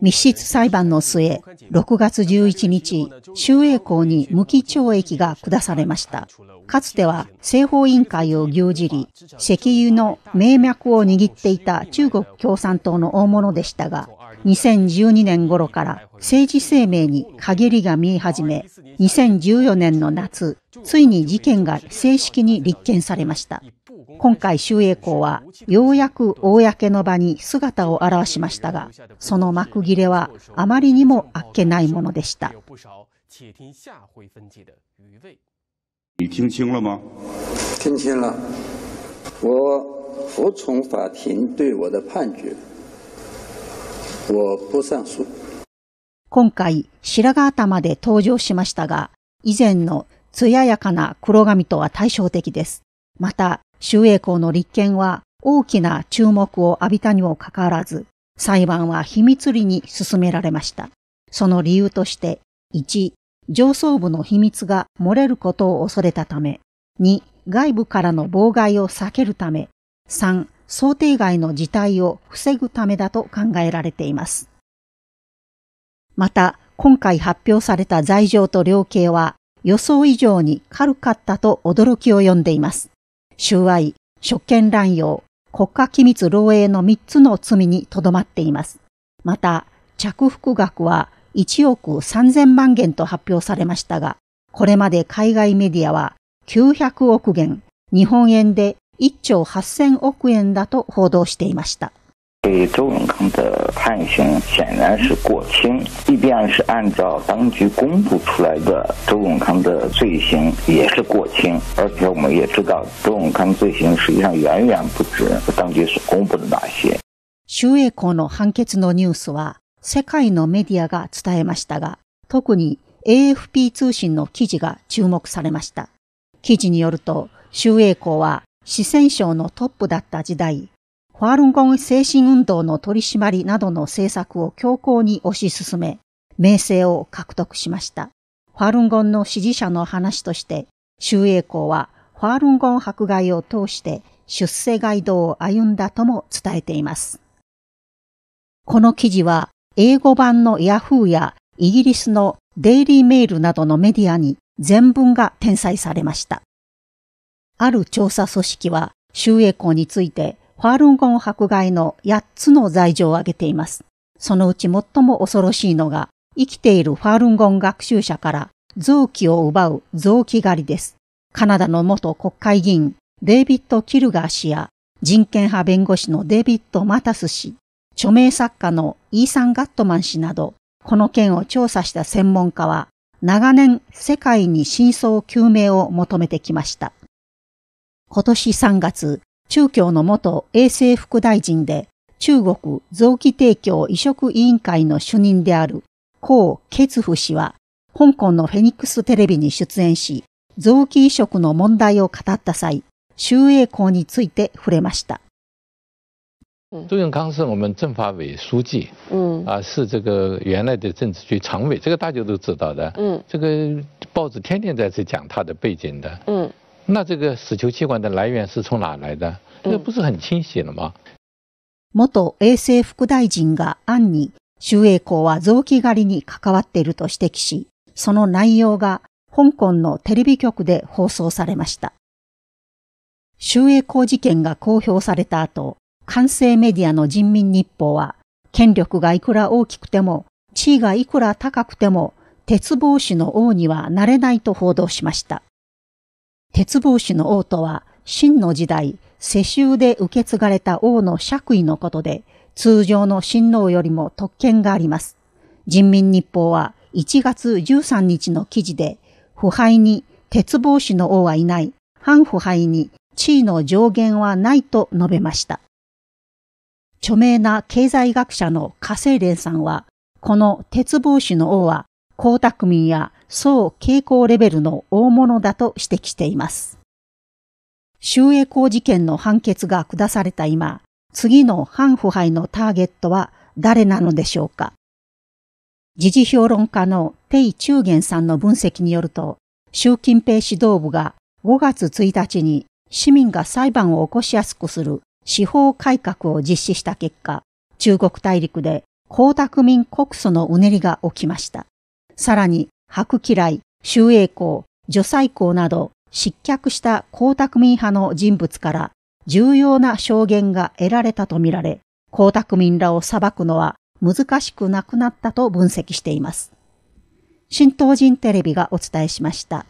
密室裁判の末、6月11日、周永校に無期懲役が下されました。かつては政法委員会を牛耳り、石油の名脈を握っていた中国共産党の大物でしたが、2012年頃から政治生命に陰りが見え始め、2014年の夏、ついに事件が正式に立件されました。今回周栄校はようやく公の場に姿を現しましたが、その幕切れはあまりにもあっけないものでした。今回、白髪頭で登場しましたが、以前の艶やかな黒髪とは対照的です。また、周英校の立憲は大きな注目を浴びたにもかかわらず、裁判は秘密裏に進められました。その理由として、1、上層部の秘密が漏れることを恐れたため、2、外部からの妨害を避けるため、3、想定外の事態を防ぐためだと考えられています。また、今回発表された罪状と量刑は予想以上に軽かったと驚きを呼んでいます。収賄、職権乱用、国家機密漏洩の3つの罪にとどまっています。また、着服額は1億3000万元と発表されましたが、これまで海外メディアは900億元、日本円で1兆8000億円だと報道していました。对周永康的判刑显然是过轻，即便是按照当局公布出来的周永康的罪行也是过轻，而且我们也知道周永康罪行实际上远远不止当局所公布的那些。の判決のニュースは世界のメディアが伝えましたが、特に AFP 通信の記事が注目されました。記事によると、は四川省のトップだった時代。ファールンゴン精神運動の取り締まりなどの政策を強硬に推し進め、名声を獲得しました。ファールンゴンの支持者の話として、周永公はファールンゴン迫害を通して出世ガイドを歩んだとも伝えています。この記事は英語版の Yahoo やイギリスのデイリーメールなどのメディアに全文が転載されました。ある調査組織は周永公についてファールンゴン迫害の8つの罪状を挙げています。そのうち最も恐ろしいのが、生きているファールンゴン学習者から臓器を奪う臓器狩りです。カナダの元国会議員、デイビッド・キルガー氏や、人権派弁護士のデイビッド・マタス氏、著名作家のイーサン・ガットマン氏など、この件を調査した専門家は、長年世界に真相究明を求めてきました。今年3月、中共の元衛生副大臣で中国臓器提供移植委員会の主任である江傑夫氏は、香港のフェニックステレビに出演し、臓器移植の問題を語った際、周永康について触れました。周永康是我们政法委书记，嗯，啊，是这个原来的政治局常委，这个大家都知道的，嗯，这个报纸天天在这讲他的背景的，嗯，那这个死球器官的来源是从哪来的？这不是很清晰了吗？元衛生副大臣が案に、周永公は臓器狩りに関わっていると指摘し、その内容が香港のテレビ局で放送されました。周永公事件が公表された後、官成メディアの人民日報は、権力がいくら大きくても、地位がいくら高くても、鉄帽子の王にはなれないと報道しました。鉄帽子の王とは、秦の時代、世襲で受け継がれた王の爵位のことで、通常の親王よりも特権があります。人民日報は1月13日の記事で、腐敗に鉄帽子の王はいない、反腐敗に地位の上限はないと述べました。著名な経済学者の加瀬連さんは、この鉄帽子の王は、江沢民や総傾向レベルの大物だと指摘しています。周英光事件の判決が下された今、次の反腐敗のターゲットは誰なのでしょうか時事評論家のテイ・中元さんの分析によると、習近平指導部が5月1日に市民が裁判を起こしやすくする司法改革を実施した結果、中国大陸で江沢民告訴のうねりが起きました。さらに白嫌い、周永公、女最公など失脚した江沢民派の人物から重要な証言が得られたとみられ、江沢民らを裁くのは難しくなくなったと分析しています。新東人テレビがお伝えしました。